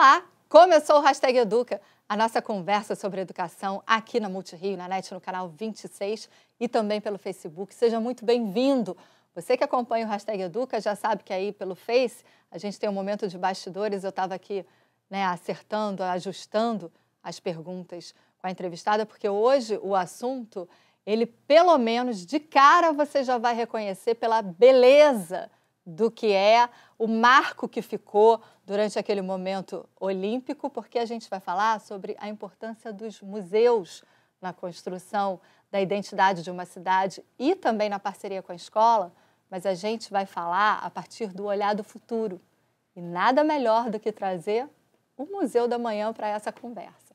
Olá, começou o Hashtag Educa, a nossa conversa sobre educação aqui na Multirio, na NET, no canal 26 e também pelo Facebook. Seja muito bem-vindo! Você que acompanha o Hashtag Educa já sabe que aí pelo Face a gente tem um momento de bastidores, eu estava aqui né, acertando, ajustando as perguntas com a entrevistada, porque hoje o assunto, ele pelo menos de cara você já vai reconhecer pela beleza do que é, o marco que ficou durante aquele momento olímpico, porque a gente vai falar sobre a importância dos museus na construção da identidade de uma cidade e também na parceria com a escola, mas a gente vai falar a partir do olhar do futuro. E nada melhor do que trazer o Museu da Manhã para essa conversa.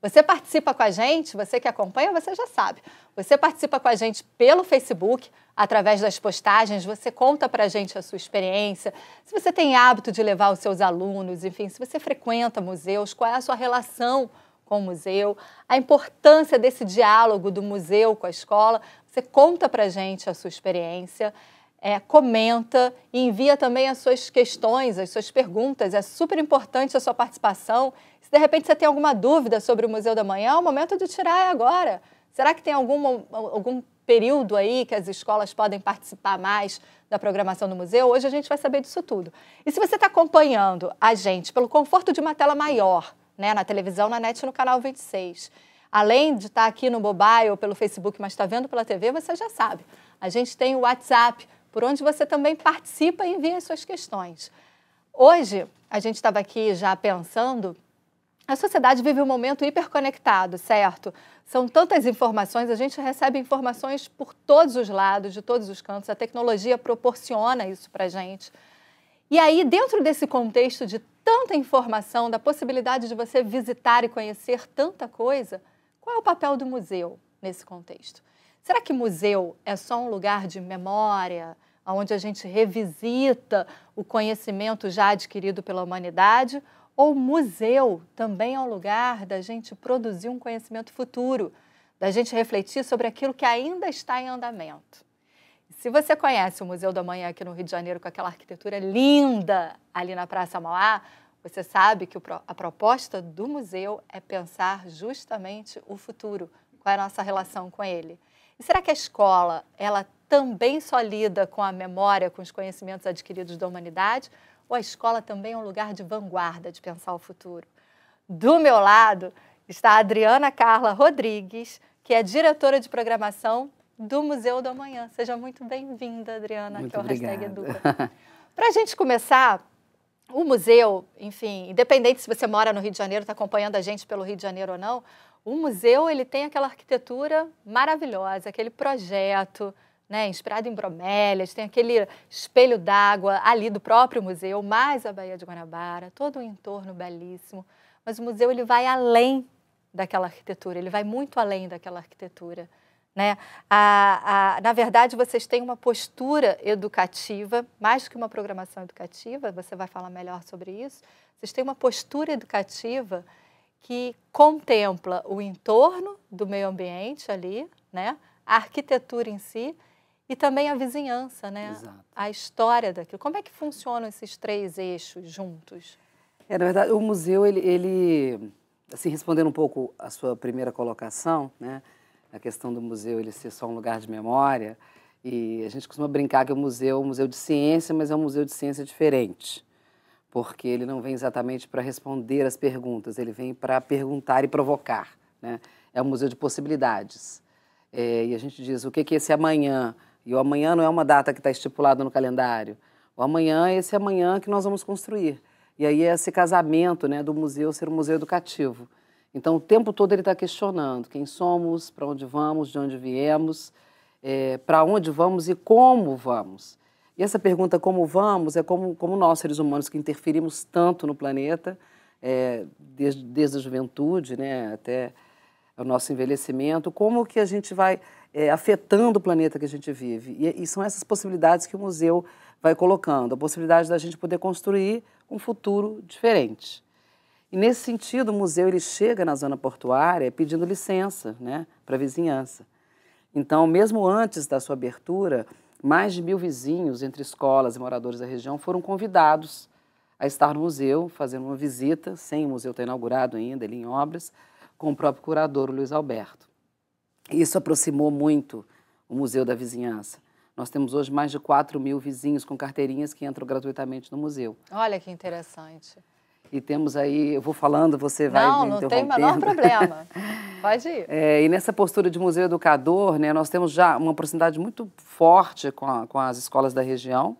Você participa com a gente, você que acompanha, você já sabe. Você participa com a gente pelo Facebook, através das postagens, você conta para a gente a sua experiência, se você tem hábito de levar os seus alunos, enfim, se você frequenta museus, qual é a sua relação com o museu, a importância desse diálogo do museu com a escola, você conta para a gente a sua experiência. É, comenta e envia também as suas questões, as suas perguntas. É super importante a sua participação se de repente você tem alguma dúvida sobre o Museu da Manhã, é o momento de tirar é agora. Será que tem algum, algum período aí que as escolas podem participar mais da programação do museu? Hoje a gente vai saber disso tudo. E se você está acompanhando a gente pelo conforto de uma tela maior, né, na televisão, na net, no canal 26, além de estar tá aqui no mobile ou pelo Facebook, mas está vendo pela TV, você já sabe. A gente tem o WhatsApp, por onde você também participa e envia as suas questões. Hoje, a gente estava aqui já pensando a sociedade vive um momento hiperconectado, certo? São tantas informações, a gente recebe informações por todos os lados, de todos os cantos, a tecnologia proporciona isso para a gente. E aí, dentro desse contexto de tanta informação, da possibilidade de você visitar e conhecer tanta coisa, qual é o papel do museu nesse contexto? Será que museu é só um lugar de memória, onde a gente revisita o conhecimento já adquirido pela humanidade? ou museu também é um lugar da gente produzir um conhecimento futuro, da gente refletir sobre aquilo que ainda está em andamento. Se você conhece o Museu da Manhã aqui no Rio de Janeiro, com aquela arquitetura linda ali na Praça Mauá, você sabe que a proposta do museu é pensar justamente o futuro, qual é a nossa relação com ele. E será que a escola ela também só lida com a memória, com os conhecimentos adquiridos da humanidade, ou a escola também é um lugar de vanguarda de pensar o futuro? Do meu lado está a Adriana Carla Rodrigues, que é diretora de programação do Museu do Amanhã. Seja muito bem-vinda, Adriana, muito que é o hashtag Educa. Para a gente começar, o museu, enfim, independente se você mora no Rio de Janeiro, está acompanhando a gente pelo Rio de Janeiro ou não, o museu ele tem aquela arquitetura maravilhosa, aquele projeto, né, inspirado em bromélias, tem aquele espelho d'água ali do próprio museu, mais a Baía de Guanabara, todo um entorno belíssimo. Mas o museu ele vai além daquela arquitetura, ele vai muito além daquela arquitetura. Né? A, a, na verdade, vocês têm uma postura educativa, mais que uma programação educativa, você vai falar melhor sobre isso. Vocês têm uma postura educativa que contempla o entorno do meio ambiente ali, né? a arquitetura em si, e também a vizinhança, né? Exato. A história daquilo. Como é que funcionam esses três eixos juntos? É, na verdade, o museu, ele, ele assim, respondendo um pouco a sua primeira colocação, né? A questão do museu ele ser só um lugar de memória. E a gente costuma brincar que o museu é um museu de ciência, mas é um museu de ciência diferente. Porque ele não vem exatamente para responder as perguntas, ele vem para perguntar e provocar. Né? É um museu de possibilidades. É, e a gente diz o que, que esse amanhã e o amanhã não é uma data que está estipulada no calendário. O amanhã é esse amanhã que nós vamos construir. E aí é esse casamento né, do museu ser um museu educativo. Então, o tempo todo ele está questionando quem somos, para onde vamos, de onde viemos, é, eh, para onde vamos e como vamos. E essa pergunta, como vamos, é como, como nós, seres humanos, que interferimos tanto no planeta, é, desde, desde a juventude né, até o nosso envelhecimento, como que a gente vai é, afetando o planeta que a gente vive. E, e, são essas possibilidades que o museu vai colocando, a possibilidade da gente poder construir um futuro diferente. E nesse sentido, o museu ele chega na zona portuária pedindo licença né, para a vizinhança. Então, mesmo antes da sua abertura, mais de mil vizinhos, entre escolas e moradores da região, foram convidados a estar no museu, fazendo uma visita, sem o museu ter inaugurado ainda, ele em obras, com o próprio curador, Luiz Alberto. Isso aproximou muito o Museu da Vizinhança. Nós temos hoje mais de 4 mil vizinhos com carteirinhas que entram gratuitamente no museu. Olha que interessante. E temos aí, eu vou falando, você vai não, vai. Não, não tem o menor problema. Pode ir. É, e nessa postura de museu educador, né, nós temos já uma proximidade muito forte com, a, com as escolas da região,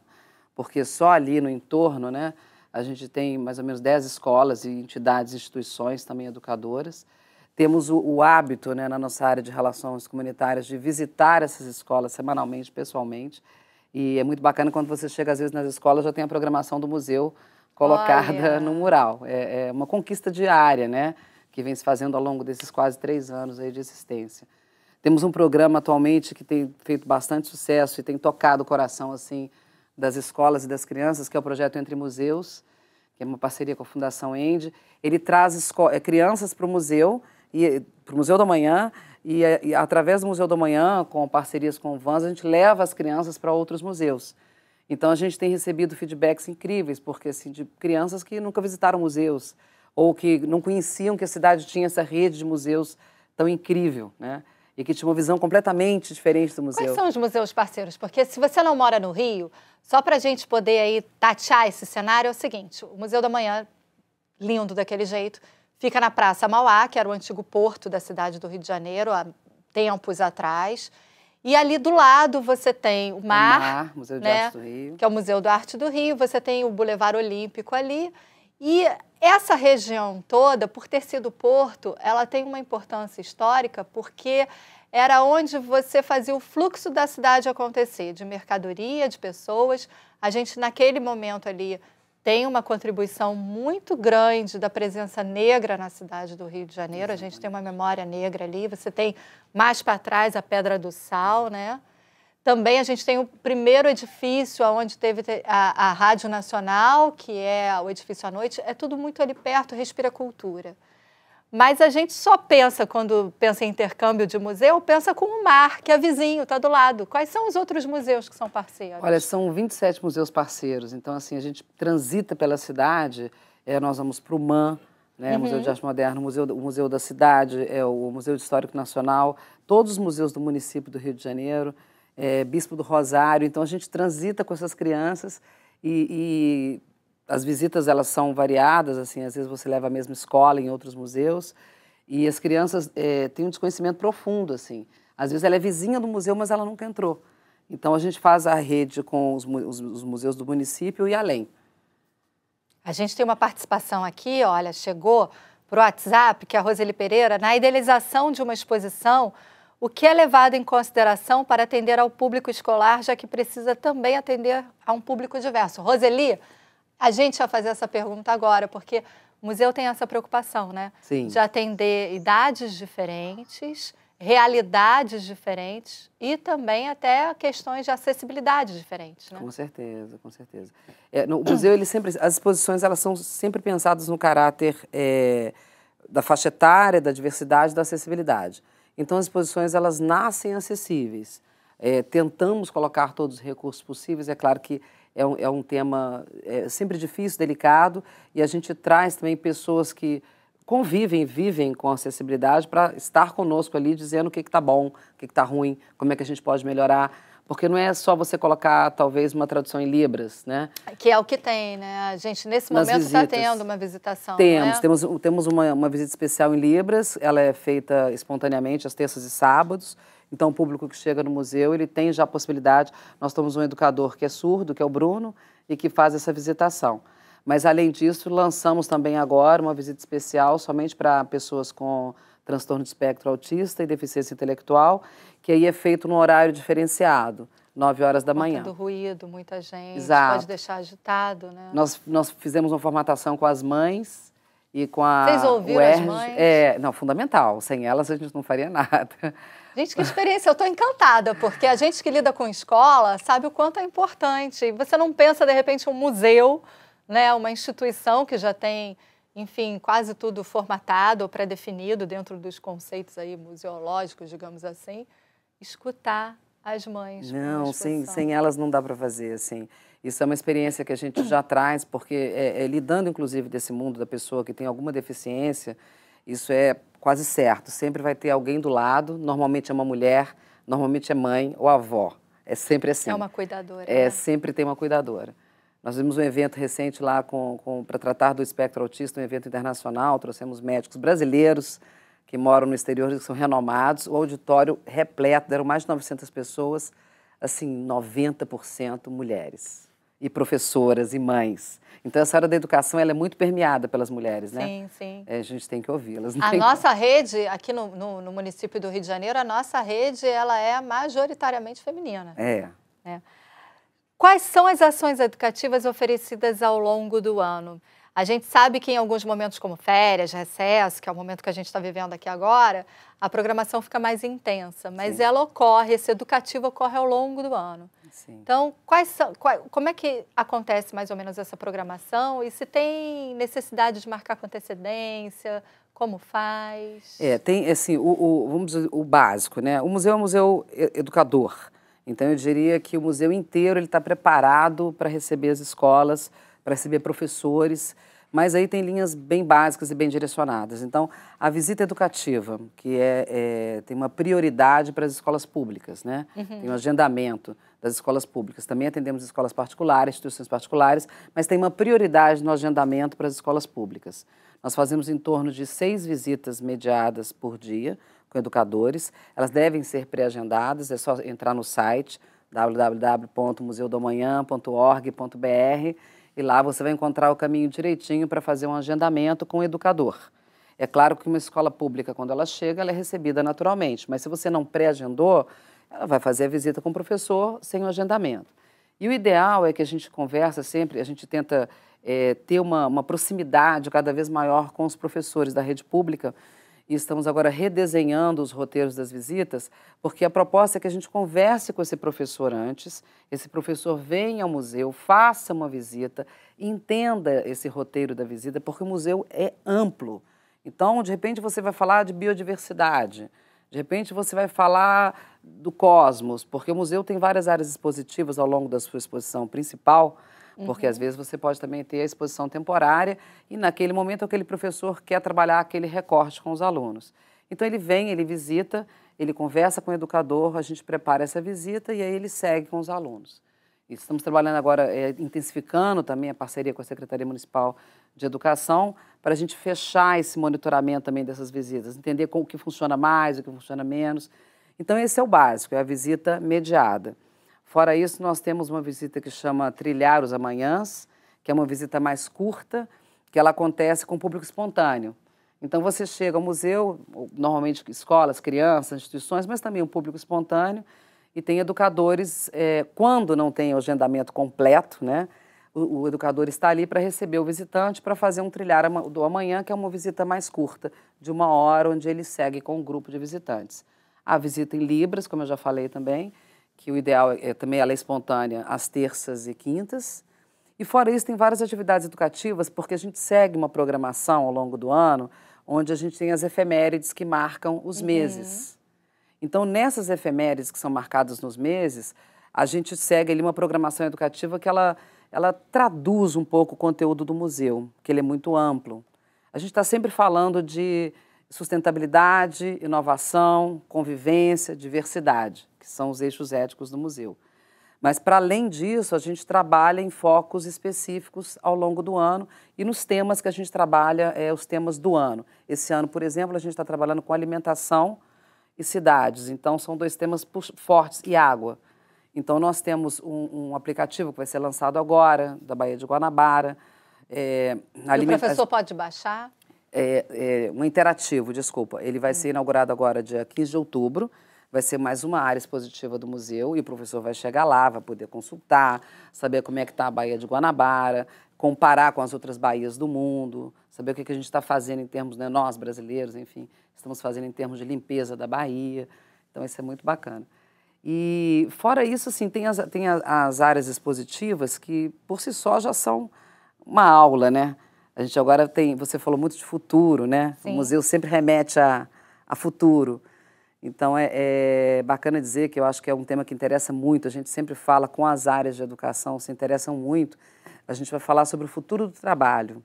porque só ali no entorno, né, a gente tem mais ou menos 10 escolas e entidades, instituições também educadoras temos o, o hábito, né, na nossa área de relações comunitárias, de visitar essas escolas semanalmente, pessoalmente. E é muito bacana quando você chega, às vezes, nas escolas, já tem a programação do museu colocada Olha. no mural. É, é, uma conquista diária, né? Que vem se fazendo ao longo desses quase três anos aí de existência. Temos um programa atualmente que tem feito bastante sucesso e tem tocado o coração, assim, das escolas e das crianças, que é o projeto Entre Museus, que é uma parceria com a Fundação ENDE. Ele traz é, crianças para o museu e eh, para o Museu da Manhã e, eh, e, através do Museu da Manhã, com parcerias com o Vans, a gente leva as crianças para outros museus. Então a gente tem recebido feedbacks incríveis, porque assim, de crianças que nunca visitaram museus ou que não conheciam que a cidade tinha essa rede de museus tão incrível, né? E que tinha uma visão completamente diferente do museu. Quais são os museus parceiros? Porque se você não mora no Rio, só para a gente poder aí tatear esse cenário é o seguinte: o Museu da Manhã, lindo daquele jeito, Fica na Praça Mauá, que era o antigo porto da cidade do Rio de Janeiro, há tempos atrás. E ali do lado você tem o mar, o mar Museu de né, Arte do Rio. que é o Museu da Arte do Rio, você tem o Boulevard Olímpico ali. E essa região toda, por ter sido porto, ela tem uma importância histórica porque era onde você fazia o fluxo da cidade acontecer, de mercadoria, de pessoas. A gente, naquele momento ali, tem uma contribuição muito grande da presença negra na cidade do Rio de Janeiro. A gente tem uma memória negra ali. Você tem mais para trás a Pedra do Sal, né? Também a gente tem o primeiro edifício onde teve a, a Rádio Nacional, que é o edifício à noite. É tudo muito ali perto, respira cultura. Mas a gente só pensa, quando pensa em intercâmbio de museu, pensa com o mar, que é vizinho, está do lado. Quais são os outros museus que são parceiros? Olha, são 27 museus parceiros. Então, assim, a gente transita pela cidade, é, nós vamos para o MAN, né, uhum. Museu de Arte Moderna, museu, o Museu da Cidade, é, o Museu Histórico Nacional, todos os museus do município do Rio de Janeiro, é, Bispo do Rosário. Então, a gente transita com essas crianças e, e as visitas elas são variadas, assim, às vezes você leva a mesma escola em outros museus e as crianças é, têm um desconhecimento profundo, assim. Às vezes ela é vizinha do museu, mas ela nunca entrou. Então a gente faz a rede com os, os, os museus do município e além. A gente tem uma participação aqui, olha, chegou para o WhatsApp que é a Roseli Pereira, na idealização de uma exposição, o que é levado em consideração para atender ao público escolar, já que precisa também atender a um público diverso. Roseli, a gente vai fazer essa pergunta agora, porque o museu tem essa preocupação, né? Sim. De atender idades diferentes, realidades diferentes e também até questões de acessibilidade diferentes, né? Com certeza, com certeza. É, no, o museu, ele sempre, as exposições, elas são sempre pensadas no caráter é, da faixa etária, da diversidade, da acessibilidade. Então, as exposições, elas nascem acessíveis. É, tentamos colocar todos os recursos possíveis, é claro que é um, é um tema é, sempre difícil, delicado, e a gente traz também pessoas que convivem, vivem com acessibilidade para estar conosco ali dizendo o que está bom, o que está ruim, como é que a gente pode melhorar. Porque não é só você colocar, talvez, uma tradução em Libras, né? Que é o que tem, né? A gente, nesse Nas momento, está tendo uma visitação. Temos, né? temos, temos uma, uma visita especial em Libras, ela é feita espontaneamente às terças e sábados. Então, o público que chega no museu, ele tem já a possibilidade. Nós temos um educador que é surdo, que é o Bruno, e que faz essa visitação. Mas, além disso, lançamos também agora uma visita especial somente para pessoas com transtorno de espectro autista e deficiência intelectual, que aí é feito num horário diferenciado. 9 horas da manhã. Muito ruído, muita gente, Exato. pode deixar agitado, né? Nós, nós fizemos uma formatação com as mães, e com a Vocês ouviram UERJ, as mães? É, não, fundamental. Sem elas a gente não faria nada. Gente, que experiência! Eu estou encantada, porque a gente que lida com escola sabe o quanto é importante. Você não pensa, de repente, um museu, né, uma instituição que já tem, enfim, quase tudo formatado ou pré-definido dentro dos conceitos aí museológicos, digamos assim. Escutar as mães. Não, sem, sem elas não dá para fazer, assim. Isso é uma experiência que a gente já traz, porque é, é, lidando, inclusive, desse mundo da pessoa que tem alguma deficiência, isso é quase certo. Sempre vai ter alguém do lado, normalmente é uma mulher, normalmente é mãe ou avó. É sempre assim. É uma cuidadora. É, né? sempre tem uma cuidadora. Nós vimos um evento recente lá com, com para tratar do espectro autista, um evento internacional, trouxemos médicos brasileiros que moram no exterior, que são renomados, o auditório repleto, deram mais de 900 pessoas, assim, 90% mulheres e professoras e mães. Então, essa área da educação ela é muito permeada pelas mulheres, né? Sim, sim. É, a gente tem que ouvi-las. Né? A nossa rede, aqui no, no, no, município do Rio de Janeiro, a nossa rede ela é majoritariamente feminina. É. é. Quais são as ações educativas oferecidas ao longo do ano? A gente sabe que em alguns momentos, como férias, recesso, que é o momento que a gente está vivendo aqui agora, a programação fica mais intensa, mas Sim. ela ocorre, esse educativo ocorre ao longo do ano. Sim. Então, quais são, qual, como é que acontece mais ou menos essa programação e se tem necessidade de marcar com antecedência? Como faz? É, tem assim, o, o vamos dizer, o básico, né? O museu é um museu educador. Então, eu diria que o museu inteiro está preparado para receber as escolas para receber professores, mas aí tem linhas bem básicas e bem direcionadas. Então, a visita educativa, que é, é tem uma prioridade para as escolas públicas, né? Uhum. Tem um agendamento das escolas públicas. Também atendemos escolas particulares, instituições particulares, mas tem uma prioridade no agendamento para as escolas públicas. Nós fazemos em torno de seis visitas mediadas por dia com educadores. Elas devem ser pré-agendadas, é só entrar no site www.museudomanhã.org.br e lá você vai encontrar o caminho direitinho para fazer um agendamento com o educador. É claro que uma escola pública, quando ela chega, ela é recebida naturalmente, mas se você não pré-agendou, ela vai fazer a visita com o professor sem o agendamento. E o ideal é que a gente conversa sempre, a gente tenta é, ter uma, uma proximidade cada vez maior com os professores da rede pública, e estamos agora redesenhando os roteiros das visitas, porque a proposta é que a gente converse com esse professor antes, esse professor venha ao museu, faça uma visita, entenda esse roteiro da visita, porque o museu é amplo. Então, de repente, você vai falar de biodiversidade, de repente, você vai falar do cosmos, porque o museu tem várias áreas expositivas ao longo da sua exposição principal. Porque uhum. às vezes você pode também ter a exposição temporária e naquele momento aquele professor quer trabalhar aquele recorte com os alunos. Então ele vem, ele visita, ele conversa com o educador, a gente prepara essa visita e aí ele segue com os alunos. E estamos trabalhando agora, é, intensificando também a parceria com a Secretaria Municipal de Educação, para a gente fechar esse monitoramento também dessas visitas, entender com o que funciona mais, o que funciona menos. Então, esse é o básico, é a visita mediada. Fora isso, nós temos uma visita que chama Trilhar os Amanhãs, que é uma visita mais curta, que ela acontece com público espontâneo. Então você chega ao museu, normalmente escolas, crianças, instituições, mas também um público espontâneo, e tem educadores, é, quando não tem agendamento completo, né? O, o educador está ali para receber o visitante para fazer um trilhar do amanhã, que é uma visita mais curta, de uma hora, onde ele segue com um grupo de visitantes. A visita em Libras, como eu já falei também, que o ideal é, é também ela é espontânea às terças e quintas. E fora isso, tem várias atividades educativas, porque a gente segue uma programação ao longo do ano, onde a gente tem as efemérides que marcam os uhum. meses. Então, nessas efemérides que são marcadas nos meses, a gente segue ali uma programação educativa que ela, ela traduz um pouco o conteúdo do museu, que ele é muito amplo. A gente está sempre falando de sustentabilidade, inovação, convivência, diversidade, que são os eixos éticos do museu. Mas, para além disso, a gente trabalha em focos específicos ao longo do ano e nos temas que a gente trabalha, é, os temas do ano. Esse ano, por exemplo, a gente está trabalhando com alimentação e cidades, então são dois temas fortes, e água. Então, nós temos um, um aplicativo que vai ser lançado agora, da Baía de Guanabara. É, e o professor pode baixar? é, é, um interativo, desculpa. Ele vai ser inaugurado agora dia 15 de outubro. Vai ser mais uma área expositiva do museu e o professor vai chegar lá, vai poder consultar, saber como é que está a Baía de Guanabara, comparar com as outras baías do mundo, saber o que, que a gente está fazendo em termos, né, nós brasileiros, enfim, estamos fazendo em termos de limpeza da Bahia. Então, isso é muito bacana. E, fora isso, assim, tem, as, tem as áreas expositivas que, por si só, já são uma aula, né? A gente agora tem, você falou muito de futuro, né? Sim. O museu sempre remete a, a futuro. Então é, é, bacana dizer que eu acho que é um tema que interessa muito. A gente sempre fala com as áreas de educação, se interessam muito. A gente vai falar sobre o futuro do trabalho.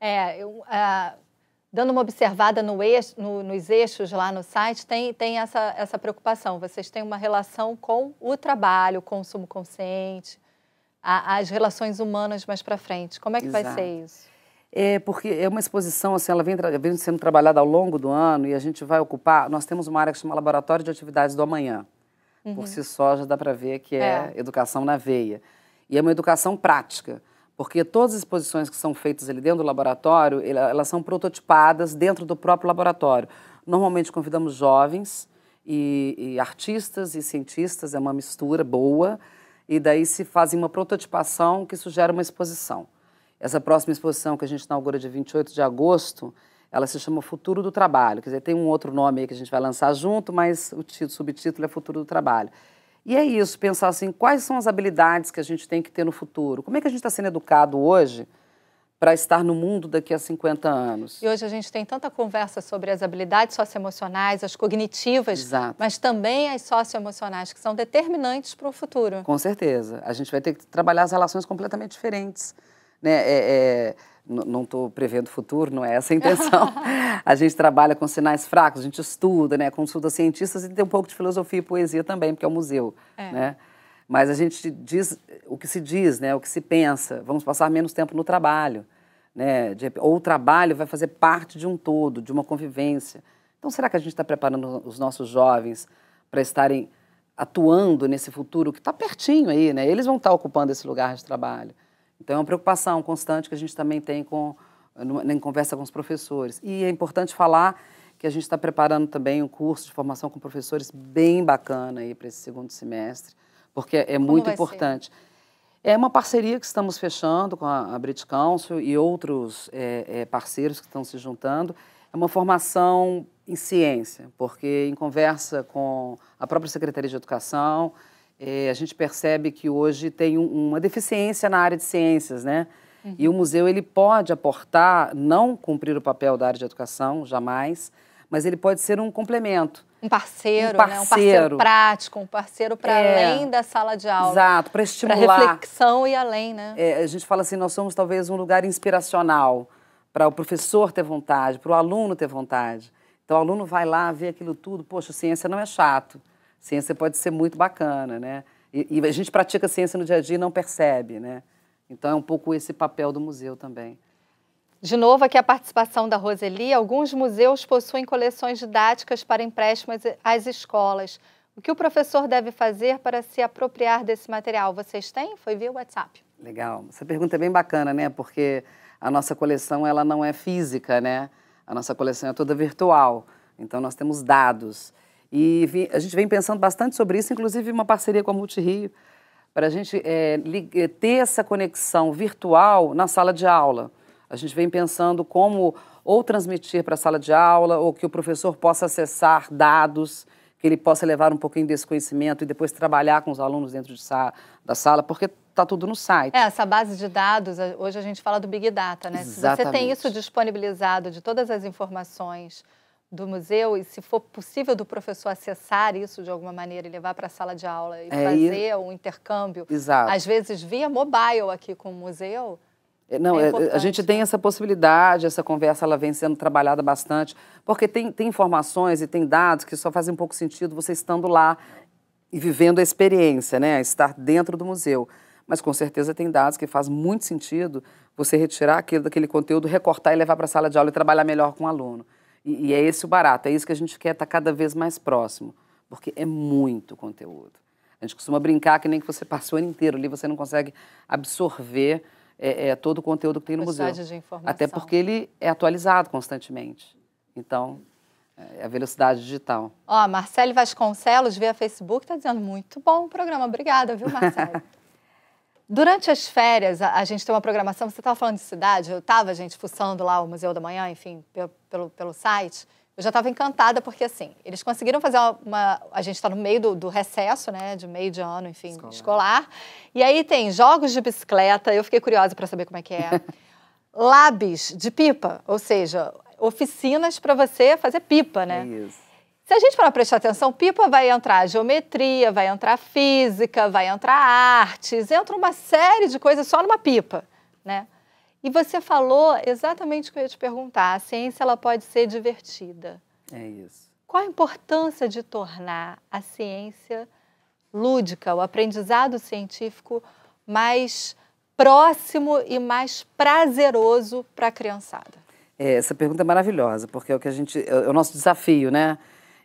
É, eu, ah, dando uma observada no eixo, no, nos eixos lá no site, tem, tem essa, essa preocupação. Vocês têm uma relação com o trabalho, o consumo consciente, a, as relações humanas mais para frente. Como é que Exato. vai ser isso? É, porque é uma exposição, assim, ela vem, vem, sendo trabalhada ao longo do ano e a gente vai ocupar. Nós temos uma área que chama Laboratório de Atividades do Amanhã. Uhum. Por si só já dá para ver que é, é, educação na veia. E é uma educação prática, porque todas as exposições que são feitas ali dentro do laboratório, elas são prototipadas dentro do próprio laboratório. Normalmente convidamos jovens e, e artistas e cientistas, é uma mistura boa, e daí se faz uma prototipação que sugere uma exposição. Essa próxima exposição que a gente inaugura dia 28 de agosto, ela se chama Futuro do Trabalho. Quer dizer, tem um outro nome aí que a gente vai lançar junto, mas o título, subtítulo é Futuro do Trabalho. E é isso, pensar assim, quais são as habilidades que a gente tem que ter no futuro? Como é que a gente está sendo educado hoje para estar no mundo daqui a 50 anos? E hoje a gente tem tanta conversa sobre as habilidades socioemocionais, as cognitivas, Exato. mas também as socioemocionais, que são determinantes para o futuro. Com certeza. A gente vai ter que trabalhar as relações completamente diferentes né? É, é não estou prevendo o futuro, não é essa a intenção. a gente trabalha com sinais fracos, a gente estuda, né? consulta cientistas e tem um pouco de filosofia e poesia também, porque é um museu. É. Né? Mas a gente diz o que se diz, né? o que se pensa. Vamos passar menos tempo no trabalho. Né? De, ou o trabalho vai fazer parte de um todo, de uma convivência. Então, será que a gente está preparando os nossos jovens para estarem atuando nesse futuro que está pertinho aí? Né? Eles vão estar tá ocupando esse lugar de trabalho. Então, é uma preocupação constante que a gente também tem com, em conversa com os professores. E é importante falar que a gente está preparando também um curso de formação com professores bem bacana aí para esse segundo semestre, porque é Como muito importante. Ser? É uma parceria que estamos fechando com a, British Council e outros é, é, parceiros que estão se juntando. É uma formação em ciência, porque em conversa com a própria Secretaria de Educação, é, a gente percebe que hoje tem um, uma deficiência na área de ciências, né? Uhum. E o uhum. museu ele pode aportar, não cumprir o papel da área de educação, jamais, mas ele pode ser um complemento. Um parceiro, um parceiro, né? um parceiro prático, um parceiro para é, além da sala de aula. Exato, para estimular. Para reflexão e além, né? É, a gente fala assim, nós somos talvez um lugar inspiracional para o professor ter vontade, para o aluno ter vontade. Então o aluno vai lá, vê aquilo tudo, poxa, ciência não é chato. Ciência pode ser muito bacana, né? E, e a gente pratica ciência no dia a dia e não percebe, né? Então é um pouco esse papel do museu também. De novo, aqui a participação da Roseli. Alguns museus possuem coleções didáticas para empréstimos às escolas. O que o professor deve fazer para se apropriar desse material? Vocês têm? Foi via WhatsApp. Legal. Essa pergunta é bem bacana, né? Porque a nossa coleção ela não é física, né? A nossa coleção é toda virtual. Então nós temos dados. E vi, a gente vem pensando bastante sobre isso, inclusive uma parceria com a Multirio, para a gente é, é, ter essa conexão virtual na sala de aula. A gente vem pensando como ou transmitir para a sala de aula, ou que o professor possa acessar dados, que ele possa levar um pouquinho desse conhecimento e depois trabalhar com os alunos dentro de sa da sala, porque está tudo no site. É, essa base de dados, hoje a gente fala do Big Data, né? Exatamente. Se você tem isso disponibilizado de todas as informações do museu e se for possível do professor acessar isso de alguma maneira e levar para a sala de aula e é, fazer um intercâmbio, Exato. às vezes via mobile aqui com o museu. É, não, é, é a gente tem essa possibilidade, essa conversa ela vem sendo trabalhada bastante, porque tem, tem informações e tem dados que só fazem um pouco sentido você estando lá e vivendo a experiência, né? Estar dentro do museu. Mas com certeza tem dados que faz muito sentido você retirar aquilo daquele conteúdo, recortar e levar para a sala de aula e trabalhar melhor com o aluno. E, e é esse o barato, é isso que a gente quer estar tá cada vez mais próximo, porque é muito conteúdo. A gente costuma brincar que nem que você passe o ano inteiro ali, você não consegue absorver é, é, todo o conteúdo que tem no museu. De informação. Até porque ele é atualizado constantemente. Então, é, é a velocidade digital. Ó, Marcele Vasconcelos via Facebook está dizendo muito bom o programa. Obrigada, viu, Marcele? Durante as férias, a, a gente tem uma programação, você estava falando de cidade, eu estava, gente, fuçando lá o Museu da Manhã, enfim, pelo, pelo, pelo site. Eu já estava encantada, porque assim, eles conseguiram fazer uma. a gente está no meio do, do, recesso, né? De meio de ano, enfim, escolar. escolar. E aí tem jogos de bicicleta, eu fiquei curiosa para saber como é que é. Labs de pipa, ou seja, oficinas para você fazer pipa, né? Isso. Se a gente for prestar atenção, pipa vai entrar geometria, vai entrar física, vai entrar artes, entra uma série de coisas só numa pipa, né? E você falou exatamente o que eu ia te perguntar. A ciência ela pode ser divertida. É isso. Qual a importância de tornar a ciência lúdica, o aprendizado científico mais próximo e mais prazeroso para a criançada? É, essa pergunta é maravilhosa, porque é o que a gente, é, é o nosso desafio, né?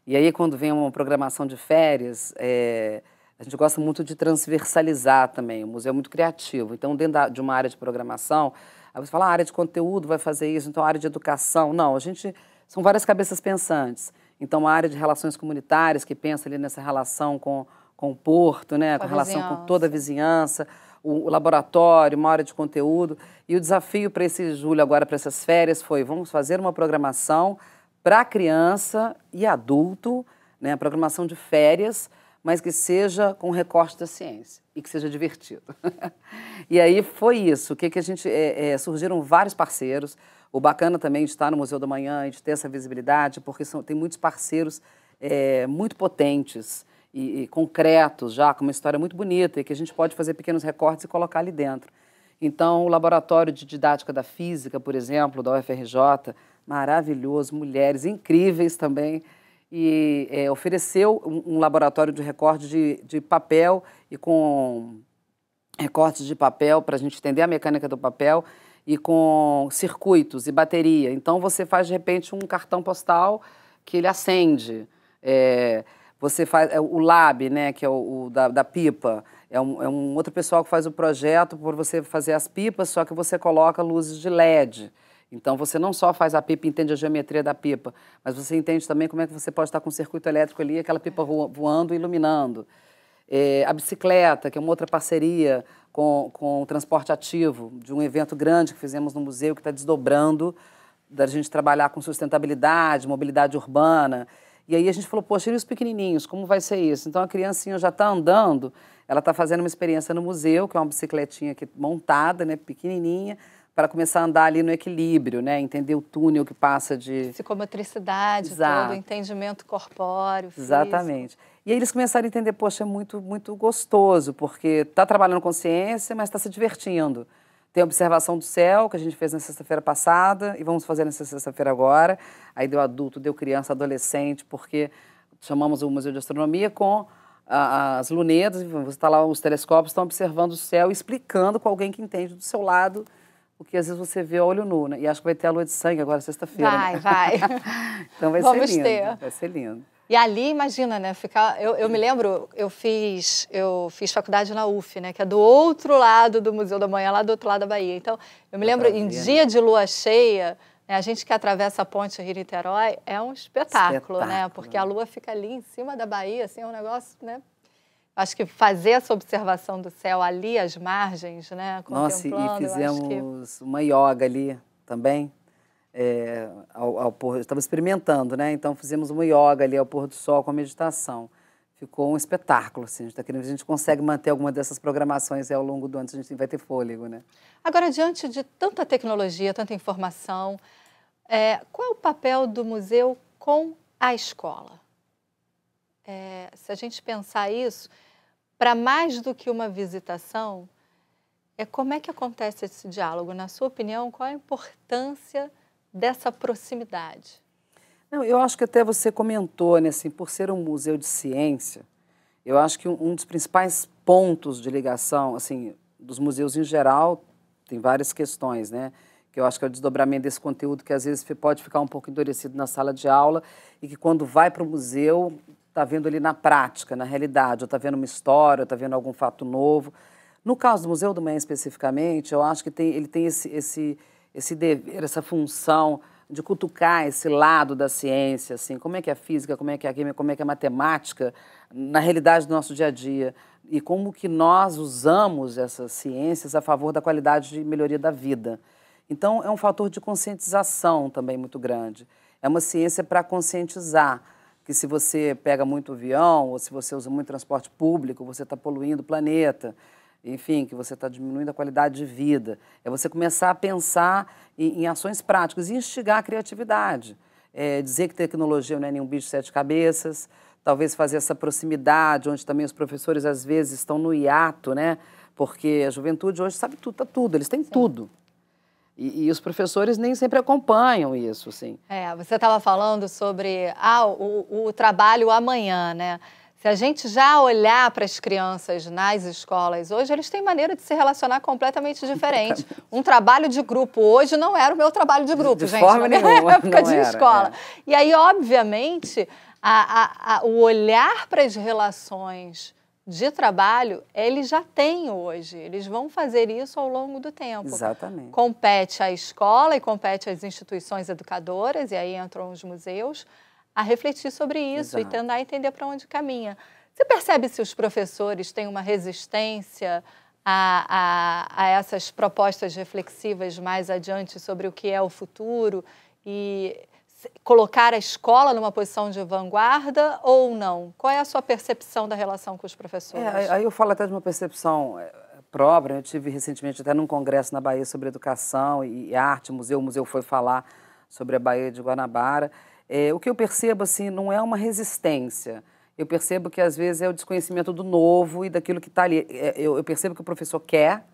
E aí, quando vem uma programação de férias, é, a gente gosta muito de transversalizar também. O museu é muito criativo. Então, dentro da, de uma área de programação, aí você fala, ah, a área de conteúdo vai fazer isso, então a área de educação. Não, a gente. São várias cabeças pensantes. Então, a área de relações comunitárias, que pensa ali nessa relação com, com o porto, né? com, com relação com toda a vizinhança, o, o, laboratório, uma área de conteúdo. E o desafio para esse julho, agora, para essas férias, foi: vamos fazer uma programação para criança e adulto, né, a programação de férias, mas que seja com recorte da ciência e que seja divertido. e aí foi isso. O que, que a gente é, é, surgiram vários parceiros. O bacana também de estar no Museu da Manhã e de ter essa visibilidade, porque são, tem muitos parceiros é, muito potentes e, e, concretos já, com uma história muito bonita e que a gente pode fazer pequenos recortes e colocar ali dentro. Então, o Laboratório de Didática da Física, por exemplo, da UFRJ, maravilhoso, mulheres incríveis também, e é, ofereceu um, um, laboratório de recorte de, de papel e com recortes de papel para a gente entender a mecânica do papel e com circuitos e bateria. Então você faz de repente um cartão postal que ele acende. É, você faz é, o lab, né, que é o, o da, da, pipa. É um, é um outro pessoal que faz o projeto por você fazer as pipas, só que você coloca luzes de LED. Então você não só faz a pipa, entende a geometria da pipa, mas você entende também como é que você pode estar com um circuito elétrico ali, aquela pipa voando e iluminando. É, a bicicleta, que é uma outra parceria com, com o transporte ativo, de um evento grande que fizemos no museu, que está desdobrando, da gente trabalhar com sustentabilidade, mobilidade urbana. E aí a gente falou, poxa, e os pequenininhos, como vai ser isso? Então a criancinha já está andando, ela está fazendo uma experiência no museu, que é uma bicicletinha aqui montada, né, pequenininha, para começar a andar ali no equilíbrio, né? Entender o túnel que passa de psicomotricidade, Exato. todo entendimento corpóreo. Físico. Exatamente. E aí eles começaram a entender, poxa, é muito muito gostoso, porque tá trabalhando consciência, mas está se divertindo. Tem a observação do céu que a gente fez na sexta-feira passada e vamos fazer nessa sexta-feira agora. Aí deu adulto, deu criança, adolescente, porque chamamos o Museu de Astronomia com as lunetas, você está lá, os telescópios estão observando o céu, explicando com alguém que entende do seu lado o que às vezes você vê olho nu, né? E acho que vai ter a lua de sangue agora, sexta-feira. Vai, né? vai. então vai Vamos ser lindo. Ter. Vai ser lindo. E ali, imagina, né? Ficar, eu, eu, me lembro, eu fiz, eu fiz faculdade na UF, né? Que é do outro lado do Museu da Manhã, lá do outro lado da Bahia. Então, eu me lembro, em dia de lua cheia, né, a gente que atravessa a ponte Rio-Niterói é um espetáculo, né? espetáculo, né? Porque a lua fica ali em cima da Bahia, assim, é um negócio, né? acho que fazer essa observação do céu ali às margens, né? Nossa, e fizemos que... uma yoga ali também. É, ao, ao pôr, estava experimentando, né? Então fizemos uma yoga ali ao pôr do sol com a meditação. Ficou um espetáculo, assim. A gente, tá querendo, a gente consegue manter alguma dessas programações ao longo do ano, a gente vai ter fôlego, né? Agora, diante de tanta tecnologia, tanta informação, é, qual é o papel do museu com a escola? É, se a gente pensar isso, para mais do que uma visitação, é como é que acontece esse diálogo? Na sua opinião, qual a importância dessa proximidade? Não, eu acho que até você comentou, né, assim, por ser um museu de ciência, eu acho que um, dos principais pontos de ligação, assim, dos museus em geral, tem várias questões, né? que eu acho que é o desdobramento desse conteúdo que às vezes pode ficar um pouco endurecido na sala de aula e que quando vai para o museu está vendo ali na prática, na realidade, ou está vendo uma história, ou está vendo algum fato novo. No caso do Museu do Manhã especificamente, eu acho que tem, ele tem esse, esse, esse dever, essa função de cutucar esse lado da ciência, assim, como é que é a física, como é que é a química, como é que é a matemática na realidade do nosso dia a dia e como que nós usamos essas ciências a favor da qualidade de melhoria da vida. Então, é um fator de conscientização também muito grande. É uma ciência para conscientizar que se você pega muito avião ou se você usa muito transporte público, você está poluindo o planeta, enfim, que você está diminuindo a qualidade de vida. É você começar a pensar em, em ações práticas e instigar a criatividade. É dizer que tecnologia não é nenhum bicho de sete cabeças, talvez fazer essa proximidade, onde também os professores às vezes estão no hiato, né? Porque a juventude hoje sabe tudo, tá tudo, eles têm Sim. tudo. E, e, os professores nem sempre acompanham isso, sim. É, você estava falando sobre ah, o, o trabalho amanhã, né? Se a gente já olhar para as crianças nas escolas hoje, eles têm maneira de se relacionar completamente diferente. Um trabalho de grupo hoje não era o meu trabalho de grupo, de gente. Forma na nenhuma, época de era, escola. É. E aí, obviamente, a, a, a, o olhar para as relações de trabalho eles já têm hoje. Eles vão fazer isso ao longo do tempo. Exatamente. Compete à escola e compete às instituições educadoras, e aí entram os museus, a refletir sobre isso Exato. e tentar entender para onde caminha. Você percebe se os professores têm uma resistência a, a, a essas propostas reflexivas mais adiante sobre o que é o futuro e colocar a escola numa posição de vanguarda ou não? Qual é a sua percepção da relação com os é, professores? É, aí eu falo até de uma percepção é, própria. Eu tive recentemente até num congresso na Bahia sobre educação e arte, museu, o museu foi falar sobre a Bahia de Guanabara. É, o que eu percebo assim não é uma resistência. Eu percebo que às vezes é o desconhecimento do novo e daquilo que está ali. É, eu, eu percebo que o professor quer,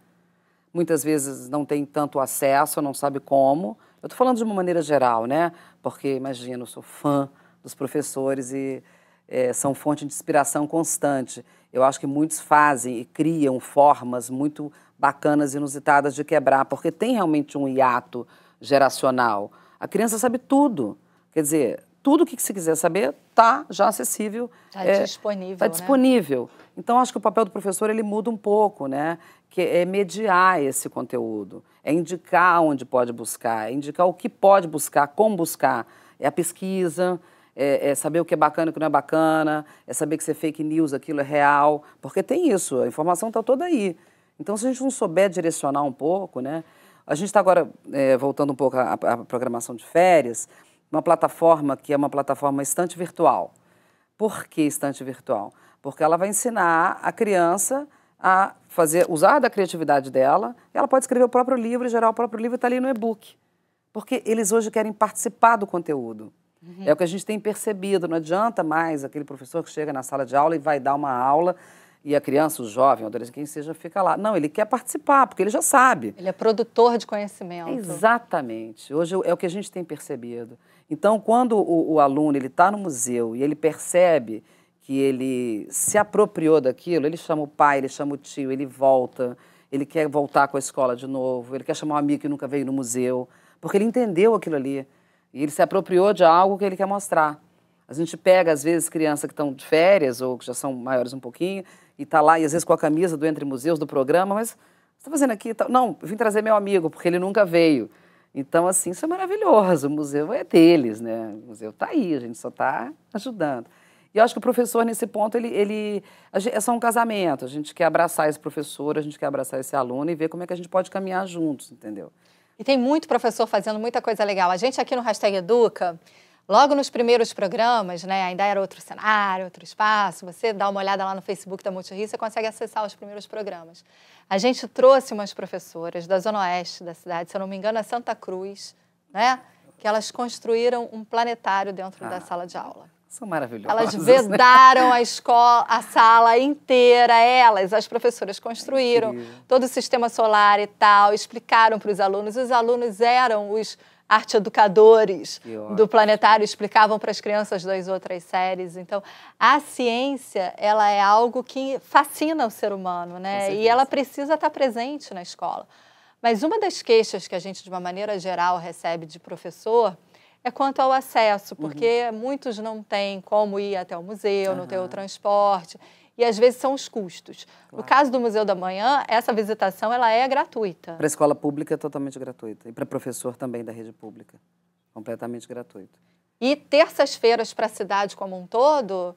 muitas vezes não tem tanto acesso, não sabe como eu estou falando de uma maneira geral, né? Porque, imagina, eu sou fã dos professores e é, são fonte de inspiração constante. Eu acho que muitos fazem e criam formas muito bacanas, e inusitadas de quebrar, porque tem realmente um hiato geracional. A criança sabe tudo. Quer dizer, tudo o que você quiser saber está já acessível. Está é, disponível. Está né? disponível. Então, acho que o papel do professor ele muda um pouco, né? Que é mediar esse conteúdo, é indicar onde pode buscar, é indicar o que pode buscar, como buscar. É a pesquisa, é, é saber o que é bacana e o que não é bacana, é saber que isso é fake news, aquilo é real, porque tem isso, a informação está toda aí. Então, se a gente não souber direcionar um pouco, né? A gente está agora, é, voltando um pouco à, à programação de férias, uma plataforma que é uma plataforma estante virtual. Por que estante virtual? Porque ela vai ensinar a criança a fazer, usar da criatividade dela. Ela pode escrever o próprio livro e gerar o próprio livro e está ali no e-book. Porque eles hoje querem participar do conteúdo. Uhum. É o que a gente tem percebido. Não adianta mais aquele professor que chega na sala de aula e vai dar uma aula e a criança, o jovem, o adolescente, quem seja, fica lá. Não, ele quer participar, porque ele já sabe. Ele é produtor de conhecimento. Exatamente. Hoje é o que a gente tem percebido. Então, quando o, o aluno está no museu e ele percebe que ele se apropriou daquilo, ele chama o pai, ele chama o tio, ele volta, ele quer voltar com a escola de novo, ele quer chamar um amigo que nunca veio no museu, porque ele entendeu aquilo ali e ele se apropriou de algo que ele quer mostrar. A gente pega, às vezes, crianças que estão de férias ou que já são maiores um pouquinho e está lá, e às vezes com a camisa do Entre Museus, do programa, mas está fazendo aqui? Não, vim trazer meu amigo, porque ele nunca veio. Então, assim, isso é maravilhoso. O museu é deles, né? O museu está aí, a gente só está ajudando. E eu acho que o professor, nesse ponto, ele, ele é só um casamento. A gente quer abraçar esse professor, a gente quer abraçar esse aluno e ver como é que a gente pode caminhar juntos, entendeu? E tem muito professor fazendo muita coisa legal. A gente aqui no Hashtag Educa Logo nos primeiros programas, né, ainda era outro cenário, outro espaço. Você dá uma olhada lá no Facebook da Multirio, você consegue acessar os primeiros programas. A gente trouxe umas professoras da zona oeste da cidade, se eu não me engano, é Santa Cruz, né, que elas construíram um planetário dentro ah. da sala de aula. São maravilhosas. Elas né? vedaram né? a escola, a sala inteira, elas, as professoras construíram é todo o sistema solar e tal, explicaram para os alunos. Os alunos eram os arte educadores do planetário explicavam para as crianças das outras séries. Então, a ciência, ela é algo que fascina o ser humano, né? E ela precisa estar tá presente na escola. Mas uma das queixas que a gente, de uma maneira geral, recebe de professor é quanto ao acesso, porque uhum. muitos não têm como ir até o museu, uhum. não tem o transporte e às vezes são os custos. Claro. No caso do Museu da Manhã, essa visitação ela é gratuita. Para a escola pública é totalmente gratuita e para professor também da rede pública, completamente gratuito. E terças-feiras para a cidade como um todo,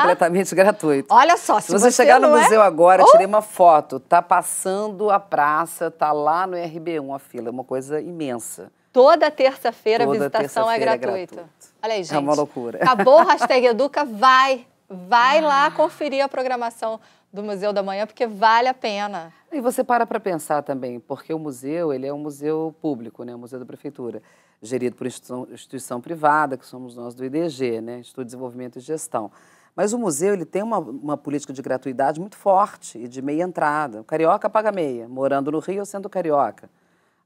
completamente gratuito. Olha só, se, se você, você chegar no é- museu é... agora, oh. tirei uh! uma foto, tá passando a praça, tá lá no RB1 a fila, é uma coisa imensa. Toda terça-feira a visitação é terça é gratuita. É gratuito. Olha aí, gente. É uma loucura. Acabou o hashtag Educa, vai Vai ah. lá conferir a programação do Museu da Manhã, porque vale a pena. E você para para pensar também, porque o museu ele é um museu público, né? o Museu da Prefeitura, gerido por instituição, instituição privada, que somos nós do IDG, né? Instituto de Desenvolvimento e Gestão. Mas o museu ele tem uma, uma, política de gratuidade muito forte e de meia entrada. O carioca paga meia, morando no Rio ou sendo carioca.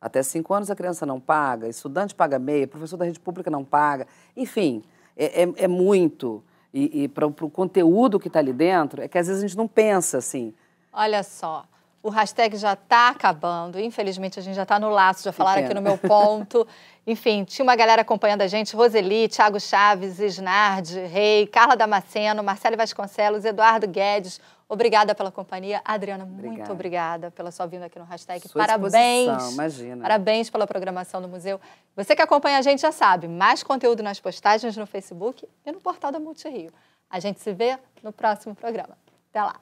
Até cinco anos a criança não paga, estudante paga meia, professor da rede pública não paga. Enfim, é, é, é muito e, e para o conteúdo que está ali dentro, é que às vezes a gente não pensa assim. Olha só, o hashtag já está acabando. Infelizmente, a gente já está no laço, já falaram aqui no meu ponto. Enfim, tinha uma galera acompanhando a gente: Roseli, Thiago Chaves, Isnard, Rei, Carla Damasceno, Marcelo Vasconcelos, Eduardo Guedes, Obrigada pela companhia. Adriana, obrigada. muito obrigada pela sua vinda aqui no hashtag. Sua parabéns. Imagina. Parabéns pela programação do museu. Você que acompanha a gente já sabe, mais conteúdo nas postagens no Facebook e no portal da Multirio. A gente se vê no próximo programa. Até lá.